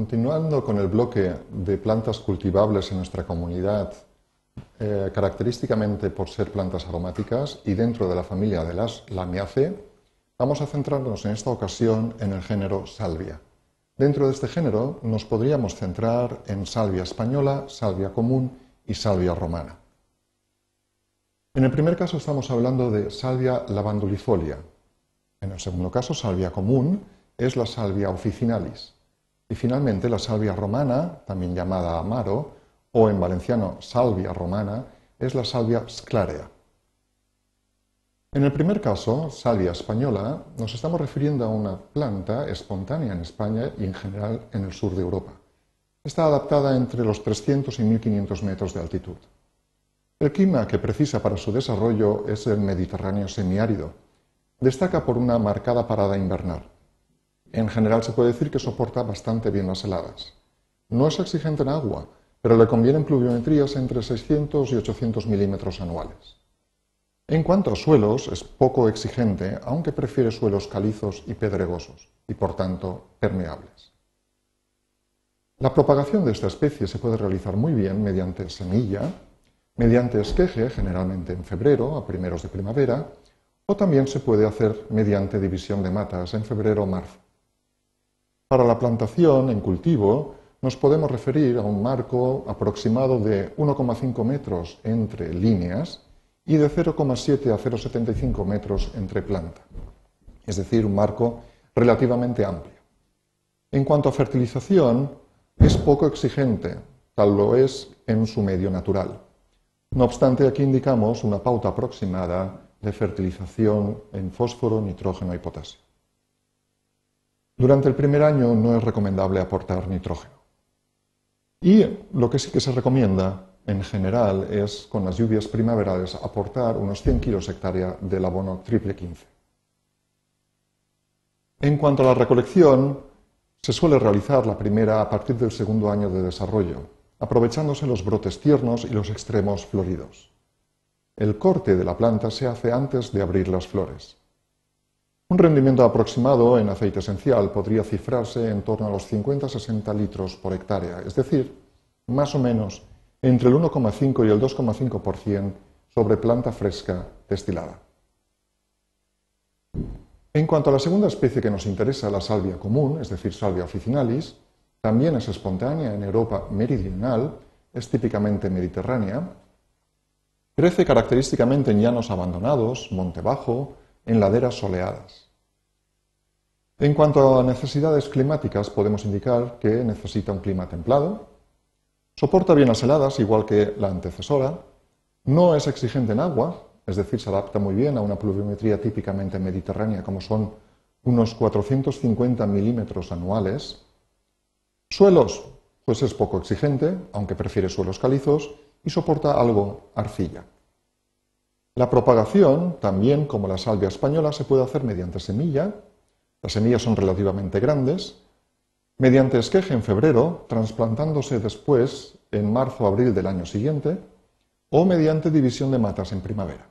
Continuando con el bloque de plantas cultivables en nuestra comunidad, eh, característicamente por ser plantas aromáticas y dentro de la familia de las lamiaceae, vamos a centrarnos en esta ocasión en el género salvia. Dentro de este género nos podríamos centrar en salvia española, salvia común y salvia romana. En el primer caso estamos hablando de salvia lavandulifolia. En el segundo caso, salvia común es la salvia officinalis. Y finalmente la salvia romana, también llamada amaro, o en valenciano salvia romana, es la salvia sclarea. En el primer caso, salvia española, nos estamos refiriendo a una planta espontánea en España y en general en el sur de Europa. Está adaptada entre los 300 y 1500 metros de altitud. El clima que precisa para su desarrollo es el Mediterráneo semiárido. Destaca por una marcada parada invernal en general se puede decir que soporta bastante bien las heladas. No es exigente en agua, pero le convienen pluviometrías entre 600 y 800 milímetros anuales. En cuanto a suelos, es poco exigente, aunque prefiere suelos calizos y pedregosos, y por tanto permeables. La propagación de esta especie se puede realizar muy bien mediante semilla, mediante esqueje, generalmente en febrero, a primeros de primavera, o también se puede hacer mediante división de matas en febrero o marzo. Para la plantación en cultivo nos podemos referir a un marco aproximado de 1,5 metros entre líneas y de 0,7 a 0,75 metros entre planta, es decir, un marco relativamente amplio. En cuanto a fertilización, es poco exigente, tal lo es en su medio natural. No obstante, aquí indicamos una pauta aproximada de fertilización en fósforo, nitrógeno y potasio. Durante el primer año no es recomendable aportar nitrógeno. Y lo que sí que se recomienda en general es, con las lluvias primaverales, aportar unos 100 kilos hectárea del abono triple 15. En cuanto a la recolección, se suele realizar la primera a partir del segundo año de desarrollo, aprovechándose los brotes tiernos y los extremos floridos. El corte de la planta se hace antes de abrir las flores. Un rendimiento aproximado en aceite esencial podría cifrarse en torno a los 50-60 litros por hectárea, es decir, más o menos entre el 1,5 y el 2,5% sobre planta fresca destilada. En cuanto a la segunda especie que nos interesa, la salvia común, es decir, salvia officinalis, también es espontánea en Europa meridional, es típicamente mediterránea, crece característicamente en llanos abandonados, monte bajo, en laderas soleadas. En cuanto a necesidades climáticas, podemos indicar que necesita un clima templado, soporta bien las heladas, igual que la antecesora, no es exigente en agua, es decir, se adapta muy bien a una pluviometría típicamente mediterránea, como son unos 450 milímetros anuales. Suelos, pues es poco exigente, aunque prefiere suelos calizos, y soporta algo arcilla. La propagación, también como la salvia española, se puede hacer mediante semilla. Las semillas son relativamente grandes. Mediante esqueje en febrero, trasplantándose después en marzo abril del año siguiente, o mediante división de matas en primavera.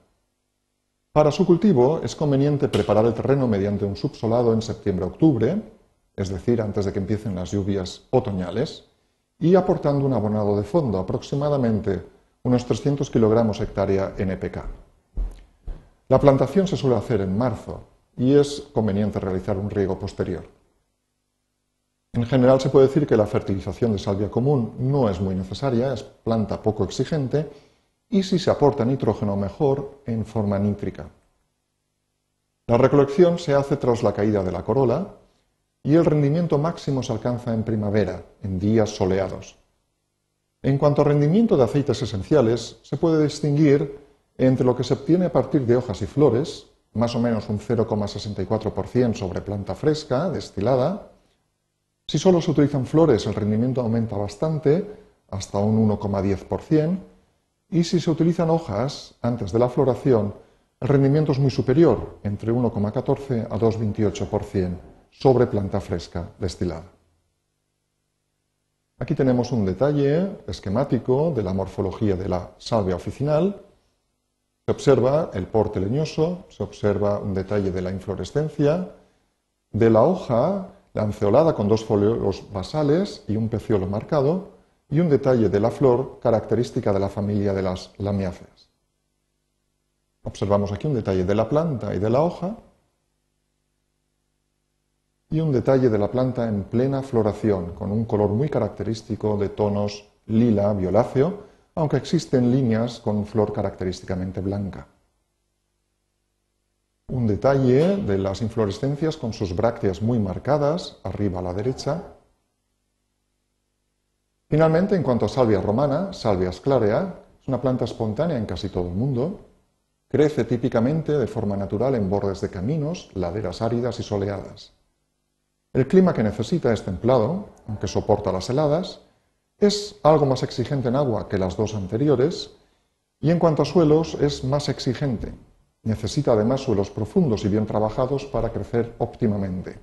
Para su cultivo es conveniente preparar el terreno mediante un subsolado en septiembre-octubre, es decir, antes de que empiecen las lluvias otoñales, y aportando un abonado de fondo, aproximadamente unos 300 kilogramos hectárea NPK. La plantación se suele hacer en marzo y es conveniente realizar un riego posterior. En general se puede decir que la fertilización de salvia común no es muy necesaria, es planta poco exigente y si se aporta nitrógeno mejor en forma nítrica. La recolección se hace tras la caída de la corola y el rendimiento máximo se alcanza en primavera, en días soleados. En cuanto a rendimiento de aceites esenciales, se puede distinguir entre lo que se obtiene a partir de hojas y flores, más o menos un 0,64% sobre planta fresca, destilada, si solo se utilizan flores, el rendimiento aumenta bastante, hasta un 1,10%, y si se utilizan hojas antes de la floración, el rendimiento es muy superior, entre 1,14 a 2,28% sobre planta fresca destilada. Aquí tenemos un detalle esquemático de la morfología de la salvia oficinal, se observa el porte leñoso, se observa un detalle de la inflorescencia, de la hoja lanceolada con dos foliolos basales y un peciolo marcado, y un detalle de la flor característica de la familia de las lamiáceas. Observamos aquí un detalle de la planta y de la hoja, y un detalle de la planta en plena floración, con un color muy característico de tonos lila, violáceo, aunque existen líneas con flor característicamente blanca. Un detalle de las inflorescencias con sus brácteas muy marcadas, arriba a la derecha. Finalmente, en cuanto a salvia romana, salvia sclarea, es una planta espontánea en casi todo el mundo. Crece típicamente de forma natural en bordes de caminos, laderas áridas y soleadas. El clima que necesita es templado, aunque soporta las heladas, es algo más exigente en agua que las dos anteriores y en cuanto a suelos es más exigente. Necesita además suelos profundos y bien trabajados para crecer óptimamente.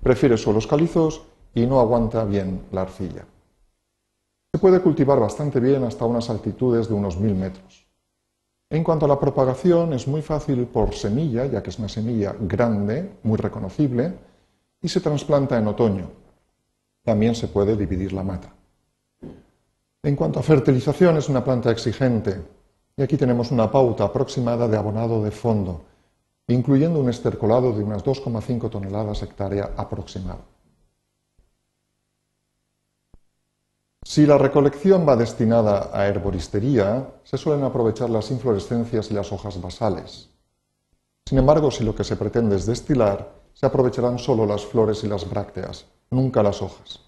Prefiere suelos calizos y no aguanta bien la arcilla. Se puede cultivar bastante bien hasta unas altitudes de unos mil metros. En cuanto a la propagación, es muy fácil por semilla, ya que es una semilla grande, muy reconocible, y se trasplanta en otoño. También se puede dividir la mata. En cuanto a fertilización, es una planta exigente. Y aquí tenemos una pauta aproximada de abonado de fondo, incluyendo un estercolado de unas 2,5 toneladas hectárea aproximado. Si la recolección va destinada a herboristería, se suelen aprovechar las inflorescencias y las hojas basales. Sin embargo, si lo que se pretende es destilar, se aprovecharán solo las flores y las brácteas, nunca las hojas.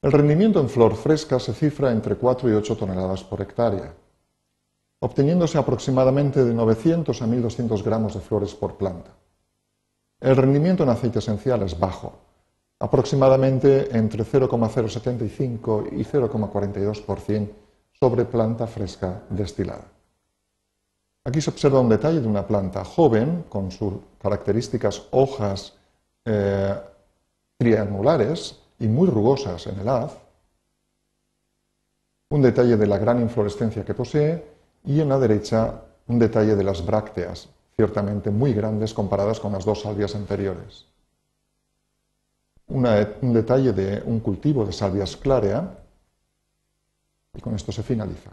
El rendimiento en flor fresca se cifra entre 4 y 8 toneladas por hectárea, obteniéndose aproximadamente de 900 a 1200 gramos de flores por planta. El rendimiento en aceite esencial es bajo, aproximadamente entre 0,075 y 0,42% sobre planta fresca destilada. Aquí se observa un detalle de una planta joven con sus características hojas eh, triangulares y muy rugosas en el haz, un detalle de la gran inflorescencia que posee y en la derecha un detalle de las brácteas, ciertamente muy grandes comparadas con las dos salvias anteriores. un detalle de un cultivo de salvias clarea y con esto se finaliza.